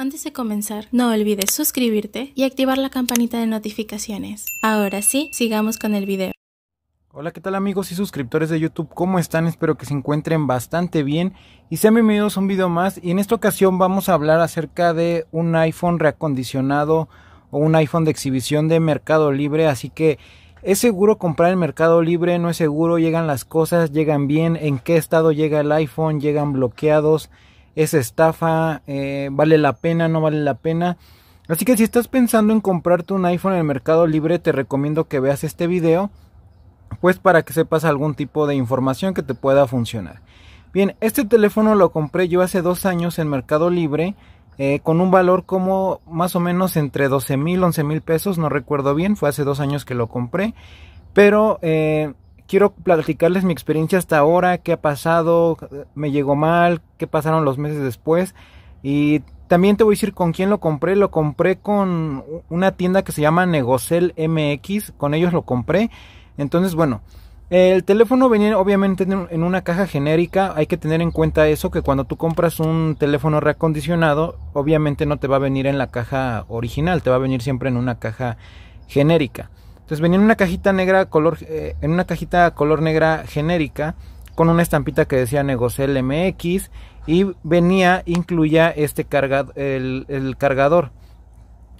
Antes de comenzar, no olvides suscribirte y activar la campanita de notificaciones. Ahora sí, sigamos con el video. Hola, ¿qué tal amigos y suscriptores de YouTube? ¿Cómo están? Espero que se encuentren bastante bien y sean bienvenidos a un video más. Y en esta ocasión vamos a hablar acerca de un iPhone reacondicionado o un iPhone de exhibición de Mercado Libre, así que ¿Es seguro comprar en Mercado Libre? ¿No es seguro? ¿Llegan las cosas? ¿Llegan bien? ¿En qué estado llega el iPhone? ¿Llegan bloqueados? es estafa, eh, vale la pena, no vale la pena. Así que si estás pensando en comprarte un iPhone en mercado libre, te recomiendo que veas este video, pues para que sepas algún tipo de información que te pueda funcionar. Bien, este teléfono lo compré yo hace dos años en Mercado Libre eh, con un valor como más o menos entre 12 mil, 11 mil pesos, no recuerdo bien, fue hace dos años que lo compré, pero eh, quiero platicarles mi experiencia hasta ahora, qué ha pasado, me llegó mal, qué pasaron los meses después. Y también te voy a decir con quién lo compré. Lo compré con una tienda que se llama Negocel MX. Con ellos lo compré. Entonces, bueno, el teléfono venía obviamente en una caja genérica. Hay que tener en cuenta eso, que cuando tú compras un teléfono reacondicionado, obviamente no te va a venir en la caja original, te va a venir siempre en una caja genérica. Entonces venía en una cajita negra color, eh, en una cajita color negra genérica con una estampita que decía Negocel MX y venía, incluía este carga, el, cargador.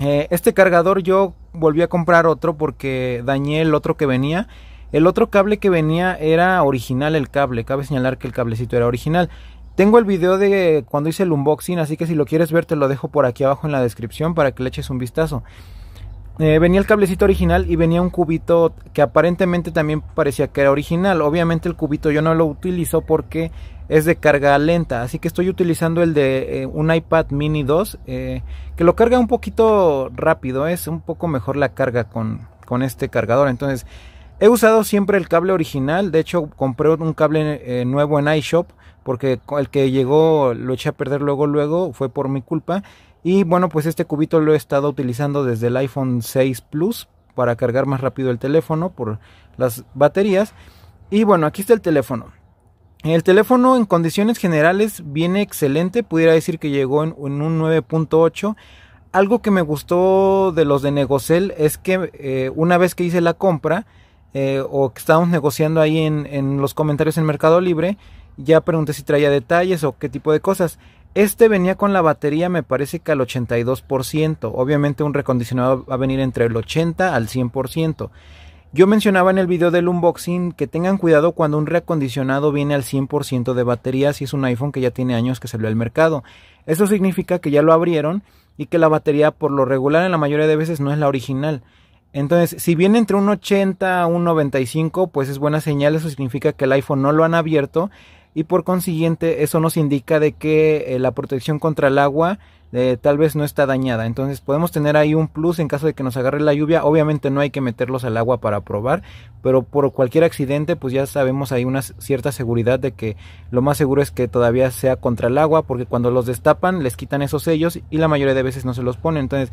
Eh, este cargador yo volví a comprar otro porque dañé el otro que venía. El otro cable que venía era original el cable, cabe señalar que el cablecito era original. Tengo el video de cuando hice el unboxing, así que si lo quieres ver te lo dejo por aquí abajo en la descripción para que le eches un vistazo. Eh, venía el cablecito original y venía un cubito que aparentemente también parecía que era original. Obviamente el cubito yo no lo utilizo porque es de carga lenta. Así que estoy utilizando el de eh, un iPad mini 2 eh, que lo carga un poquito rápido. Es un poco mejor la carga con, con este cargador. Entonces he usado siempre el cable original. De hecho compré un cable nuevo en iShop porque el que llegó lo eché a perder luego luego. Fue por mi culpa. Y bueno, pues este cubito lo he estado utilizando desde el iPhone 6 Plus para cargar más rápido el teléfono por las baterías. Y bueno, aquí está el teléfono. El teléfono en condiciones generales viene excelente, pudiera decir que llegó en, un 9.8. Algo que me gustó de los de Negocel es que eh, una vez que hice la compra eh, o que estábamos negociando ahí en, en los comentarios en Mercado Libre, ya pregunté si traía detalles o qué tipo de cosas. Este venía con la batería, me parece que al 82%. Obviamente un recondicionado va a venir entre el 80 al 100%. Yo mencionaba en el video del unboxing que tengan cuidado cuando un recondicionado viene al 100% de batería si es un iPhone que ya tiene años que salió al mercado. Eso significa que ya lo abrieron y que la batería por lo regular en la mayoría de veces no es la original. Entonces, si viene entre un 80 a un 95, pues es buena señal, eso significa que el iPhone no lo han abierto y por consiguiente eso nos indica de que eh, la protección contra el agua eh, tal vez no está dañada. Entonces podemos tener ahí un plus en caso de que nos agarre la lluvia. Obviamente no hay que meterlos al agua para probar, pero por cualquier accidente pues ya sabemos hay una cierta seguridad de que lo más seguro es que todavía sea contra el agua porque cuando los destapan les quitan esos sellos y la mayoría de veces no se los ponen. Entonces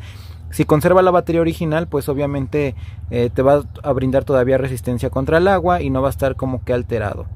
si conserva la batería original pues obviamente eh, te va a brindar todavía resistencia contra el agua y no va a estar como que alterado.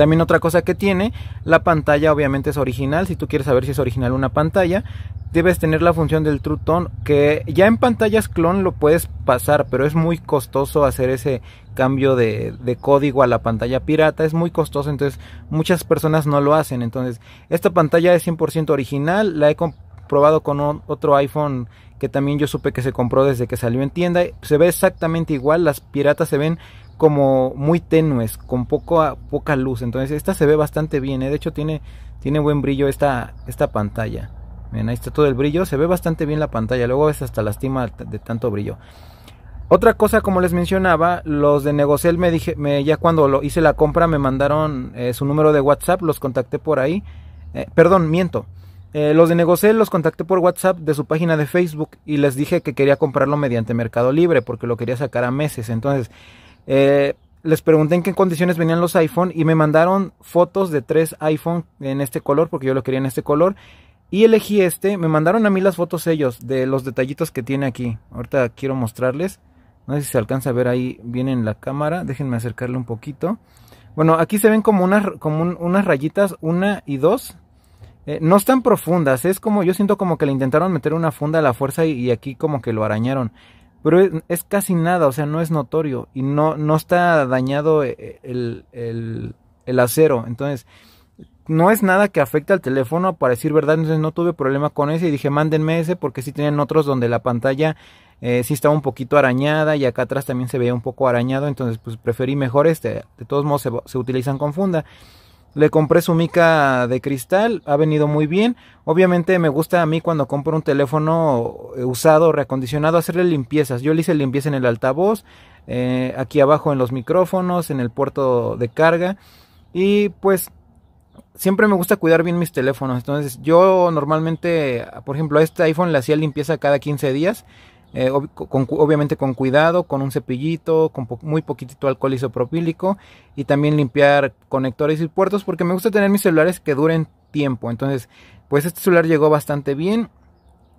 También otra cosa que tiene, la pantalla obviamente es original, si tú quieres saber si es original una pantalla, debes tener la función del True Tone, que ya en pantallas clon lo puedes pasar, pero es muy costoso hacer ese cambio de, código a la pantalla pirata, es muy costoso, entonces muchas personas no lo hacen. Entonces, esta pantalla es 100% original, la he comprobado con otro iPhone que también yo supe que se compró desde que salió en tienda, se ve exactamente igual, las piratas se ven como muy tenues, con poco, poca luz. Entonces esta se ve bastante bien, ¿eh? de hecho tiene, tiene buen brillo esta, esta pantalla. Miren, ahí está todo el brillo, se ve bastante bien la pantalla, luego es hasta lastima de tanto brillo. Otra cosa, como les mencionaba, los de Negocel me dije, ya cuando lo hice la compra me mandaron eh, su número de WhatsApp, los contacté por ahí. Eh, perdón, miento. los de Negocel los contacté por WhatsApp de su página de Facebook y les dije que quería comprarlo mediante Mercado Libre porque lo quería sacar a meses. Entonces, eh, les pregunté en qué condiciones venían los iPhone y me mandaron fotos de tres iPhone en este color, porque yo lo quería en este color. Y elegí este, me mandaron a mí las fotos ellos de los detallitos que tiene aquí. Ahorita quiero mostrarles. No sé si se alcanza a ver ahí bien en la cámara. Déjenme acercarle un poquito. Bueno, aquí se ven como unas, como unas rayitas, una y dos. Eh, no están profundas, es como, yo siento como que le intentaron meter una funda a la fuerza y aquí como que lo arañaron pero es, casi nada, o sea, no es notorio y no, no está dañado eh, el, acero. Entonces, no es nada que afecte al teléfono, para decir verdad, entonces no tuve problema con ese y dije, mándenme ese porque sí tenían otros donde la pantalla eh, sí estaba un poquito arañada y acá atrás también se veía un poco arañado, entonces pues preferí mejor este. De todos modos se, se utilizan con funda. Le compré su mica de cristal, ha venido muy bien. Obviamente me gusta a mí cuando compro un teléfono eh, usado, reacondicionado, hacerle limpiezas. Yo le hice limpieza en el altavoz, eh, aquí abajo en los micrófonos, en el puerto de carga. Y pues siempre me gusta cuidar bien mis teléfonos. Entonces yo normalmente, por ejemplo, a este iPhone le hacía limpieza cada 15 días eh, obviamente con cuidado, con un cepillito, con muy poquitito alcohol isopropílico y también limpiar conectores y puertos porque me gusta tener mis celulares que duren tiempo. Entonces, pues este celular llegó bastante bien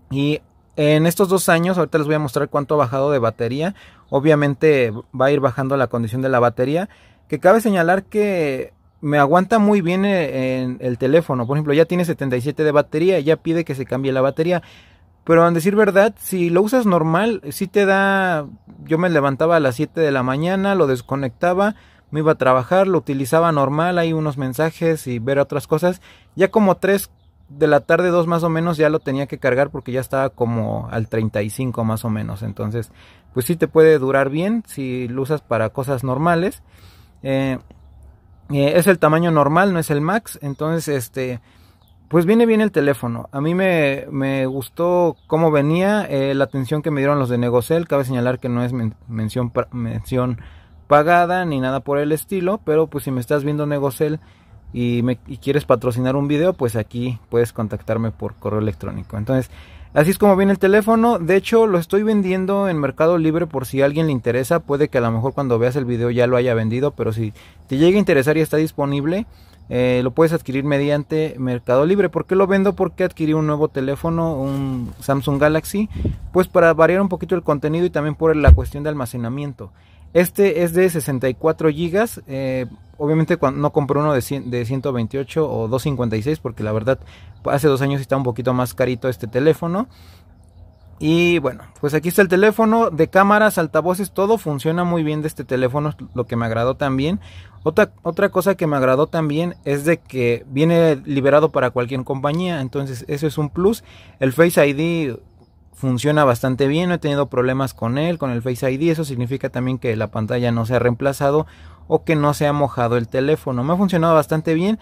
y en estos dos años, ahorita les voy a mostrar cuánto ha bajado de batería. Obviamente va a ir bajando la condición de la batería, que cabe señalar que me aguanta muy bien eh, el teléfono. Por ejemplo, ya tiene 77 de batería, ya pide que se cambie la batería. Pero a decir verdad, si lo usas normal, sí te da... Yo me levantaba a las 7 de la mañana, lo desconectaba, me iba a trabajar, lo utilizaba normal, hay unos mensajes y ver otras cosas. Ya como 3 de la tarde, 2 más o menos, ya lo tenía que cargar porque ya estaba como al 35 más o menos. Entonces, pues sí te puede durar bien si lo usas para cosas normales. Eh, eh, es el tamaño normal, no es el max. Entonces, este pues viene bien el teléfono. A mí me, me gustó cómo venía, eh, la atención que me dieron los de Negocel. Cabe señalar que no es mención, mención pagada ni nada por el estilo, pero pues si me estás viendo Negocel y, me, y quieres patrocinar un video, pues aquí puedes contactarme por correo electrónico. Entonces, así es como viene el teléfono. De hecho, lo estoy vendiendo en Mercado Libre por si a alguien le interesa. Puede que a lo mejor cuando veas el video ya lo haya vendido, pero si te llega a interesar y está disponible eh, lo puedes adquirir mediante Mercado Libre. ¿Por qué lo vendo? Porque adquirí un nuevo teléfono, un Samsung Galaxy, pues para variar un poquito el contenido y también por la cuestión de almacenamiento. Este es de 64 GB. Eh, obviamente no compré uno de, de 128 o 256 porque la verdad hace dos años está un poquito más carito este teléfono. Y bueno, pues aquí está el teléfono de cámaras, altavoces, todo funciona muy bien de este teléfono, lo que me agradó también. Otra, cosa que me agradó también es de que viene liberado para cualquier compañía, entonces eso es un plus. El Face ID funciona bastante bien, no he tenido problemas con él, con el Face ID, eso significa también que la pantalla no se ha reemplazado o que no se ha mojado el teléfono. Me ha funcionado bastante bien.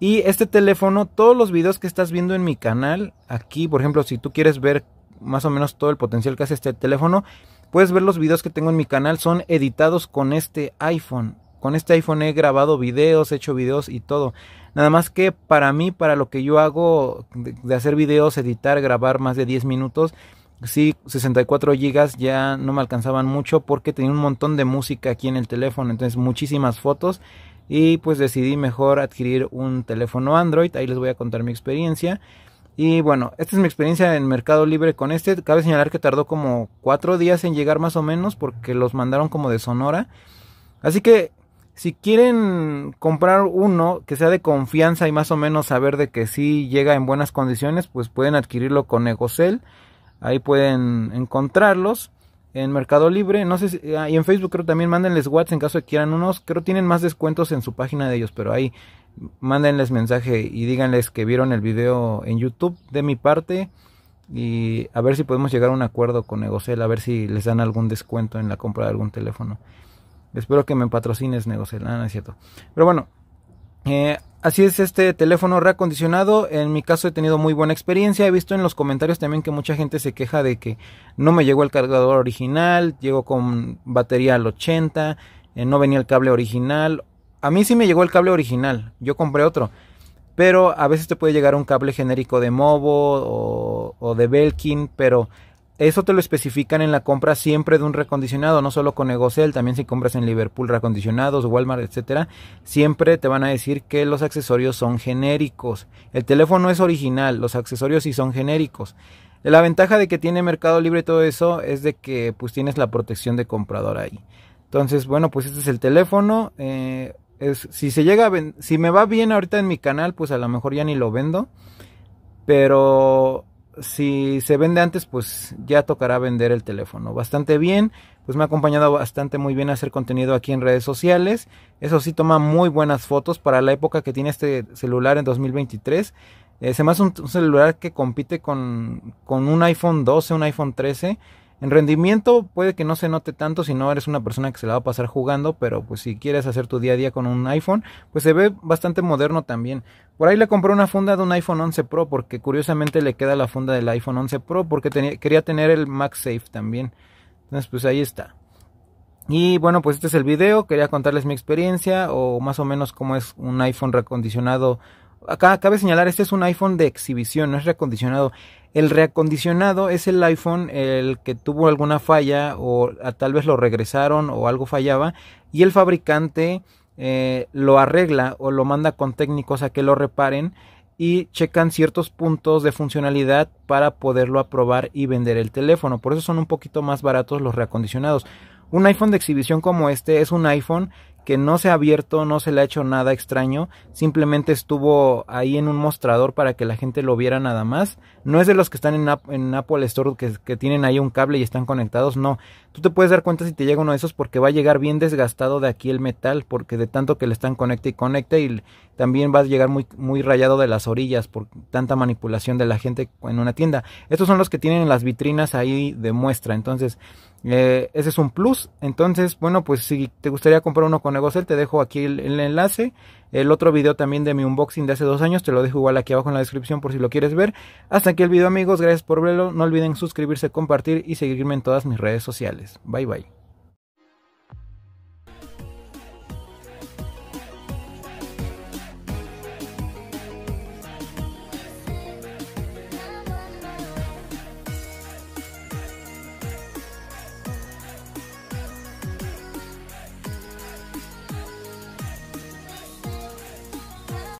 Y este teléfono, todos los videos que estás viendo en mi canal, aquí, por ejemplo, si tú quieres ver más o menos todo el potencial que hace este teléfono, puedes ver los videos que tengo en mi canal, son editados con este iPhone. Con este iPhone he grabado videos, he hecho videos y todo. Nada más que para mí, para lo que yo hago de, hacer videos, editar, grabar más de 10 minutos, sí, 64 GB ya no me alcanzaban mucho porque tenía un montón de música aquí en el teléfono, entonces muchísimas fotos y pues decidí mejor adquirir un teléfono Android, ahí les voy a contar mi experiencia. Y bueno, esta es mi experiencia en Mercado Libre con este. Cabe señalar que tardó como cuatro días en llegar más o menos porque los mandaron como de Sonora. Así que si quieren comprar uno que sea de confianza y más o menos saber de que sí llega en buenas condiciones, pues pueden adquirirlo con Egocel, Ahí pueden encontrarlos en Mercado Libre. No sé ah, y en Facebook creo también mándenles WhatsApp en caso de que quieran unos. Creo tienen más descuentos en su página de ellos, pero ahí mándenles mensaje y díganles que vieron el video en YouTube de mi parte. Y a ver si podemos llegar a un acuerdo con Egocel, a ver si les dan algún descuento en la compra de algún teléfono. Espero que me patrocines, negocio. Ah, no es cierto. Pero bueno, eh, así es este teléfono reacondicionado. En mi caso he tenido muy buena experiencia. He visto en los comentarios también que mucha gente se queja de que no me llegó el cargador original, llegó con batería al 80, eh, no venía el cable original. A mí sí me llegó el cable original, yo compré otro. Pero a veces te puede llegar un cable genérico de Mobo. o, o de Belkin, pero eso te lo especifican en la compra siempre de un recondicionado, no solo con Egocel. también si compras en Liverpool recondicionados, Walmart, etcétera, siempre te van a decir que los accesorios son genéricos. El teléfono es original, los accesorios sí son genéricos. La ventaja de que tiene Mercado Libre todo eso es de que pues tienes la protección de comprador ahí. Entonces, bueno, pues este es el teléfono. Eh, si se llega si me va bien ahorita en mi canal, pues a lo mejor ya ni lo vendo. Pero si se vende antes, pues ya tocará vender el teléfono. Bastante bien, pues me ha acompañado bastante muy bien a hacer contenido aquí en redes sociales. Eso sí, toma muy buenas fotos para la época que tiene este celular en 2023. Es eh, se un, un, celular que compite con, con un iPhone 12, un iPhone 13 en rendimiento puede que no se note tanto si no eres una persona que se la va a pasar jugando, pero pues si quieres hacer tu día a día con un iPhone, pues se ve bastante moderno también. Por ahí le compré una funda de un iPhone 11 Pro porque curiosamente le queda la funda del iPhone 11 Pro porque quería tener el MagSafe también. Entonces pues ahí está. Y bueno, pues este es el video, quería contarles mi experiencia o más o menos cómo es un iPhone recondicionado acá cabe señalar, este es un iPhone de exhibición, no es reacondicionado. El reacondicionado es el iPhone el que tuvo alguna falla o tal vez lo regresaron o algo fallaba y el fabricante eh, lo arregla o lo manda con técnicos a que lo reparen y checan ciertos puntos de funcionalidad para poderlo aprobar y vender el teléfono. Por eso son un poquito más baratos los reacondicionados. Un iPhone de exhibición como este es un iPhone que no se ha abierto, no se le ha hecho nada extraño, simplemente estuvo ahí en un mostrador para que la gente lo viera nada más. No es de los que están en, Apple Store que, que, tienen ahí un cable y están conectados, no. Tú te puedes dar cuenta si te llega uno de esos porque va a llegar bien desgastado de aquí el metal, porque de tanto que le están conecta y conecta y, también vas a llegar muy, muy rayado de las orillas por tanta manipulación de la gente en una tienda. Estos son los que tienen las vitrinas ahí de muestra. Entonces, eh, ese es un plus. Entonces, bueno, pues si te gustaría comprar uno con Negocel, te dejo aquí el, el, enlace. El otro video también de mi unboxing de hace dos años, te lo dejo igual aquí abajo en la descripción por si lo quieres ver. Hasta aquí el video amigos, gracias por verlo. No olviden suscribirse, compartir y seguirme en todas mis redes sociales. Bye bye.